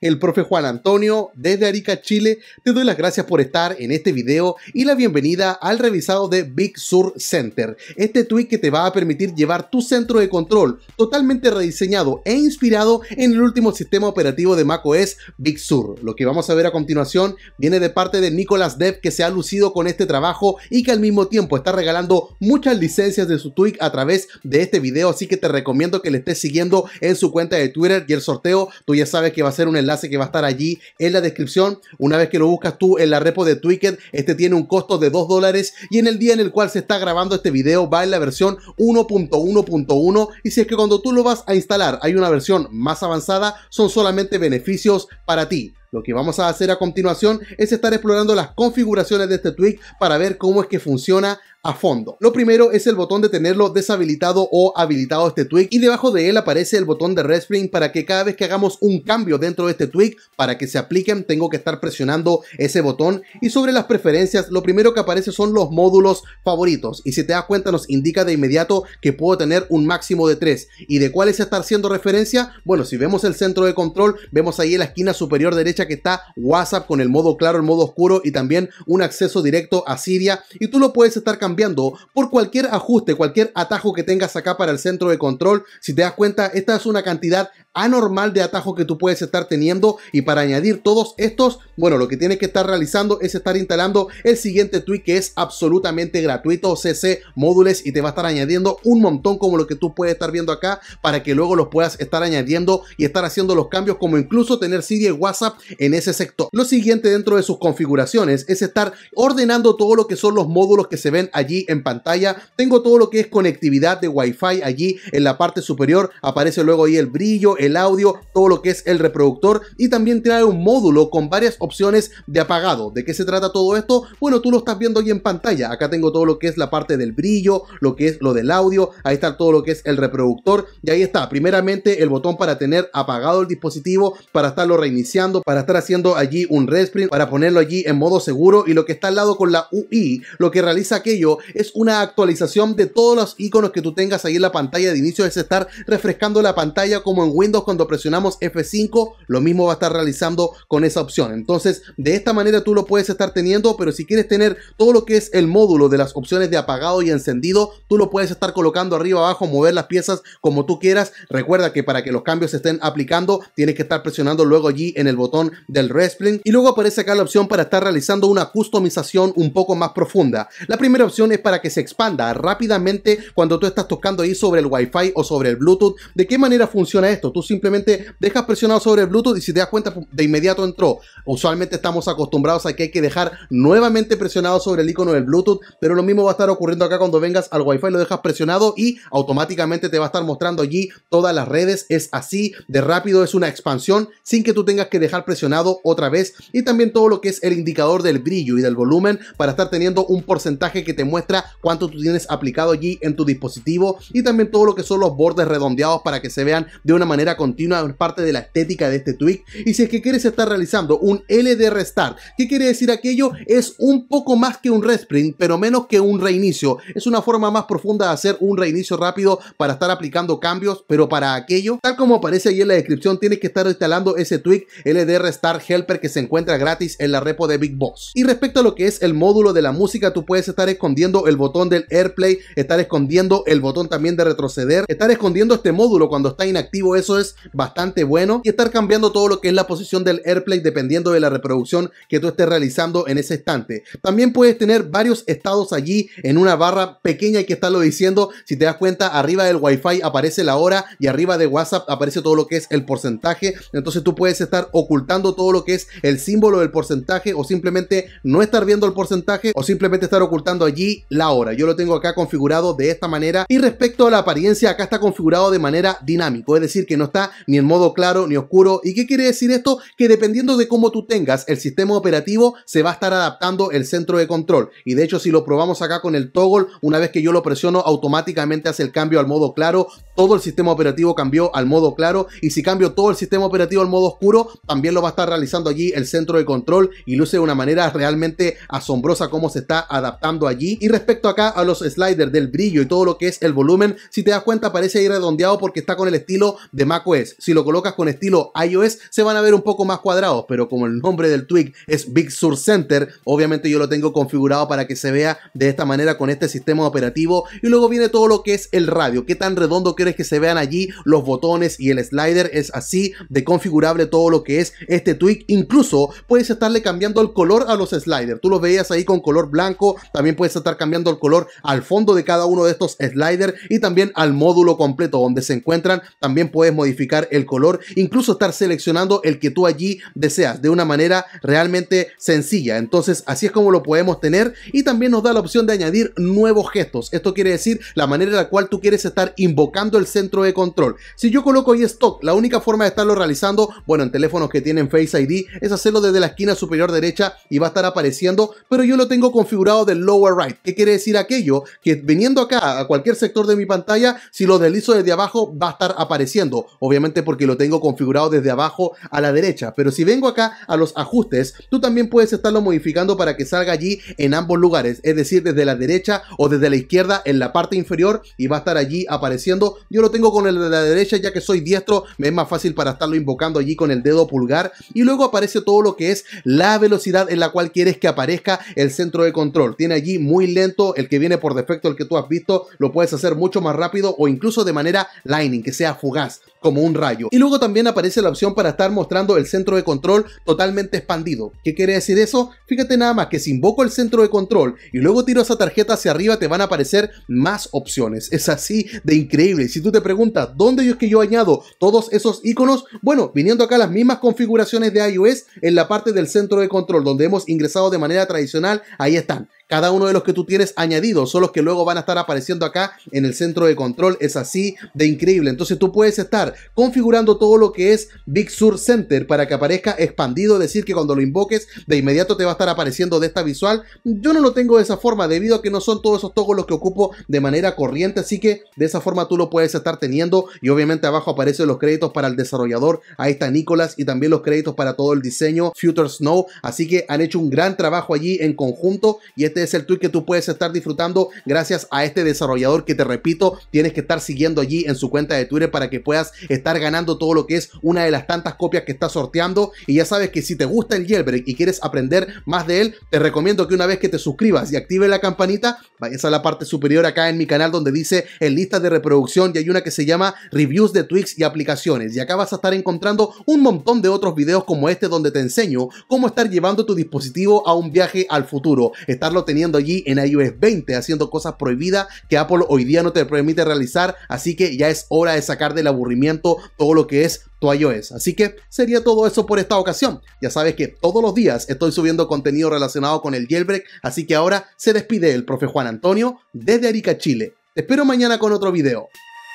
el profe Juan Antonio desde Arica, Chile. Te doy las gracias por estar en este video y la bienvenida al revisado de Big Sur Center. Este tweet que te va a permitir llevar tu centro de control totalmente rediseñado e inspirado en el último sistema operativo de macOS Big Sur. Lo que vamos a ver a continuación viene de parte de Nicolas Dev que se ha lucido con este trabajo y que al mismo tiempo está regalando muchas licencias de su tweet a través de este video, así que te recomiendo que le estés siguiendo en su cuenta de Twitter y el sorteo, tú ya sabes que va a ser un enlace que va a estar allí en la descripción. Una vez que lo buscas tú en la repo de Twicket, este tiene un costo de 2 dólares y en el día en el cual se está grabando este video va en la versión 1.1.1 y si es que cuando tú lo vas a instalar hay una versión más avanzada, son solamente beneficios para ti. Lo que vamos a hacer a continuación es estar explorando las configuraciones de este tweak para ver cómo es que funciona a fondo. Lo primero es el botón de tenerlo deshabilitado o habilitado este tweak y debajo de él aparece el botón de Respring para que cada vez que hagamos un cambio dentro de este tweak para que se apliquen tengo que estar presionando ese botón y sobre las preferencias lo primero que aparece son los módulos favoritos y si te das cuenta nos indica de inmediato que puedo tener un máximo de 3 y de cuál es estar haciendo referencia bueno si vemos el centro de control vemos ahí en la esquina superior derecha que está WhatsApp con el modo claro, el modo oscuro y también un acceso directo a Siria. Y tú lo puedes estar cambiando por cualquier ajuste, cualquier atajo que tengas acá para el centro de control. Si te das cuenta, esta es una cantidad anormal de atajo que tú puedes estar teniendo y para añadir todos estos, bueno, lo que tienes que estar realizando es estar instalando el siguiente tweak que es absolutamente gratuito, CC módules y te va a estar añadiendo un montón como lo que tú puedes estar viendo acá para que luego los puedas estar añadiendo y estar haciendo los cambios como incluso tener Siri y WhatsApp en ese sector. Lo siguiente dentro de sus configuraciones es estar ordenando todo lo que son los módulos que se ven allí en pantalla. Tengo todo lo que es conectividad de Wi-Fi allí en la parte superior. Aparece luego ahí el brillo, el audio, todo lo que es el reproductor y también trae un módulo con varias opciones de apagado. ¿De qué se trata todo esto? Bueno, tú lo estás viendo ahí en pantalla. Acá tengo todo lo que es la parte del brillo, lo que es lo del audio, ahí está todo lo que es el reproductor y ahí está, primeramente el botón para tener apagado el dispositivo, para estarlo reiniciando, para estar haciendo allí un resprint, para ponerlo allí en modo seguro y lo que está al lado con la UI, lo que realiza aquello es una actualización de todos los iconos que tú tengas ahí en la pantalla de inicio, es estar refrescando la pantalla como en Windows cuando presionamos F5, lo mismo va a estar realizando con esa opción. Entonces, de esta manera tú lo puedes estar teniendo, pero si quieres tener todo lo que es el módulo de las opciones de apagado y encendido, tú lo puedes estar colocando arriba, abajo, mover las piezas como tú quieras. Recuerda que para que los cambios se estén aplicando, tienes que estar presionando luego allí en el botón del resplink y luego aparece acá la opción para estar realizando una customización un poco más profunda. La primera opción es para que se expanda rápidamente cuando tú estás tocando ahí sobre el Wi-Fi o sobre el Bluetooth. ¿De qué manera funciona esto? simplemente dejas presionado sobre el Bluetooth y si te das cuenta, de inmediato entró. Usualmente estamos acostumbrados a que hay que dejar nuevamente presionado sobre el icono del Bluetooth, pero lo mismo va a estar ocurriendo acá cuando vengas al Wi-Fi, lo dejas presionado y automáticamente te va a estar mostrando allí todas las redes. Es así de rápido, es una expansión sin que tú tengas que dejar presionado otra vez y también todo lo que es el indicador del brillo y del volumen para estar teniendo un porcentaje que te muestra cuánto tú tienes aplicado allí en tu dispositivo y también todo lo que son los bordes redondeados para que se vean de una manera continua parte de la estética de este tweak y si es que quieres estar realizando un LD restart, ¿qué quiere decir aquello? Es un poco más que un resprint, pero menos que un reinicio. Es una forma más profunda de hacer un reinicio rápido para estar aplicando cambios, pero para aquello, tal como aparece ahí en la descripción, tienes que estar instalando ese tweak LD Restart Helper que se encuentra gratis en la repo de Big Boss. Y respecto a lo que es el módulo de la música, tú puedes estar escondiendo el botón del AirPlay, estar escondiendo el botón también de retroceder, estar escondiendo este módulo cuando está inactivo, eso es es bastante bueno y estar cambiando todo lo que es la posición del AirPlay dependiendo de la reproducción que tú estés realizando en ese estante. También puedes tener varios estados allí en una barra pequeña y que está lo diciendo. Si te das cuenta, arriba del Wi-Fi aparece la hora y arriba de WhatsApp aparece todo lo que es el porcentaje. Entonces tú puedes estar ocultando todo lo que es el símbolo del porcentaje o simplemente no estar viendo el porcentaje o simplemente estar ocultando allí la hora. Yo lo tengo acá configurado de esta manera. Y respecto a la apariencia, acá está configurado de manera dinámico, es decir, que no está, ni en modo claro, ni oscuro. ¿Y qué quiere decir esto? Que dependiendo de cómo tú tengas el sistema operativo, se va a estar adaptando el centro de control. Y de hecho, si lo probamos acá con el toggle, una vez que yo lo presiono, automáticamente hace el cambio al modo claro. Todo el sistema operativo cambió al modo claro. Y si cambio todo el sistema operativo al modo oscuro, también lo va a estar realizando allí el centro de control. Y luce de una manera realmente asombrosa cómo se está adaptando allí. Y respecto acá a los sliders del brillo y todo lo que es el volumen, si te das cuenta parece ir redondeado porque está con el estilo de Mac pues Si lo colocas con estilo iOS, se van a ver un poco más cuadrados, pero como el nombre del tweak es Big Sur Center, obviamente yo lo tengo configurado para que se vea de esta manera con este sistema operativo. Y luego viene todo lo que es el radio. ¿Qué tan redondo quieres que se vean allí los botones y el slider? Es así de configurable todo lo que es este tweak. Incluso puedes estarle cambiando el color a los sliders. Tú los veías ahí con color blanco. También puedes estar cambiando el color al fondo de cada uno de estos sliders y también al módulo completo donde se encuentran. También puedes modificar el color, incluso estar seleccionando el que tú allí deseas de una manera realmente sencilla. Entonces así es como lo podemos tener y también nos da la opción de añadir nuevos gestos. Esto quiere decir la manera en la cual tú quieres estar invocando el centro de control. Si yo coloco y stock, la única forma de estarlo realizando, bueno, en teléfonos que tienen Face ID, es hacerlo desde la esquina superior derecha y va a estar apareciendo, pero yo lo tengo configurado del lower right. ¿Qué quiere decir aquello? Que viniendo acá a cualquier sector de mi pantalla, si lo deslizo desde abajo va a estar apareciendo obviamente porque lo tengo configurado desde abajo a la derecha. Pero si vengo acá a los ajustes, tú también puedes estarlo modificando para que salga allí en ambos lugares, es decir, desde la derecha o desde la izquierda en la parte inferior y va a estar allí apareciendo. Yo lo tengo con el de la derecha ya que soy diestro, me es más fácil para estarlo invocando allí con el dedo pulgar y luego aparece todo lo que es la velocidad en la cual quieres que aparezca el centro de control. Tiene allí muy lento el que viene por defecto, el que tú has visto, lo puedes hacer mucho más rápido o incluso de manera lightning, que sea fugaz como un rayo. Y luego también aparece la opción para estar mostrando el centro de control totalmente expandido. ¿Qué quiere decir eso? Fíjate nada más que si invoco el centro de control y luego tiro esa tarjeta hacia arriba te van a aparecer más opciones. Es así de increíble. Si tú te preguntas dónde es que yo añado todos esos iconos, bueno, viniendo acá las mismas configuraciones de iOS en la parte del centro de control donde hemos ingresado de manera tradicional, ahí están. Cada uno de los que tú tienes añadidos son los que luego van a estar apareciendo acá en el centro de control. Es así de increíble. Entonces tú puedes estar configurando todo lo que es Big Sur Center para que aparezca expandido. Es decir, que cuando lo invoques de inmediato te va a estar apareciendo de esta visual. Yo no lo tengo de esa forma debido a que no son todos esos togos los que ocupo de manera corriente. Así que de esa forma tú lo puedes estar teniendo. Y obviamente abajo aparecen los créditos para el desarrollador. Ahí está Nicolás y también los créditos para todo el diseño Future Snow. Así que han hecho un gran trabajo allí en conjunto y este este es el tweet que tú puedes estar disfrutando gracias a este desarrollador que te repito, tienes que estar siguiendo allí en su cuenta de Twitter para que puedas estar ganando todo lo que es una de las tantas copias que está sorteando. Y ya sabes que si te gusta el jailbreak y quieres aprender más de él, te recomiendo que una vez que te suscribas y active la campanita, vayas a la parte superior acá en mi canal donde dice en lista de reproducción y hay una que se llama reviews de Tweets y aplicaciones. Y acá vas a estar encontrando un montón de otros videos como este donde te enseño cómo estar llevando tu dispositivo a un viaje al futuro, estarlo teniendo allí en iOS 20, haciendo cosas prohibidas que Apple hoy día no te permite realizar, así que ya es hora de sacar del aburrimiento todo lo que es tu iOS. Así que sería todo eso por esta ocasión. Ya sabes que todos los días estoy subiendo contenido relacionado con el jailbreak, así que ahora se despide el profe Juan Antonio desde Arica, Chile. Te espero mañana con otro video.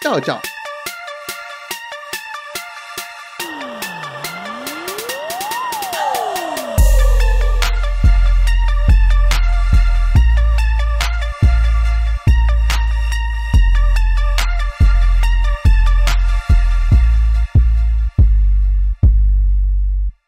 Chao, chao.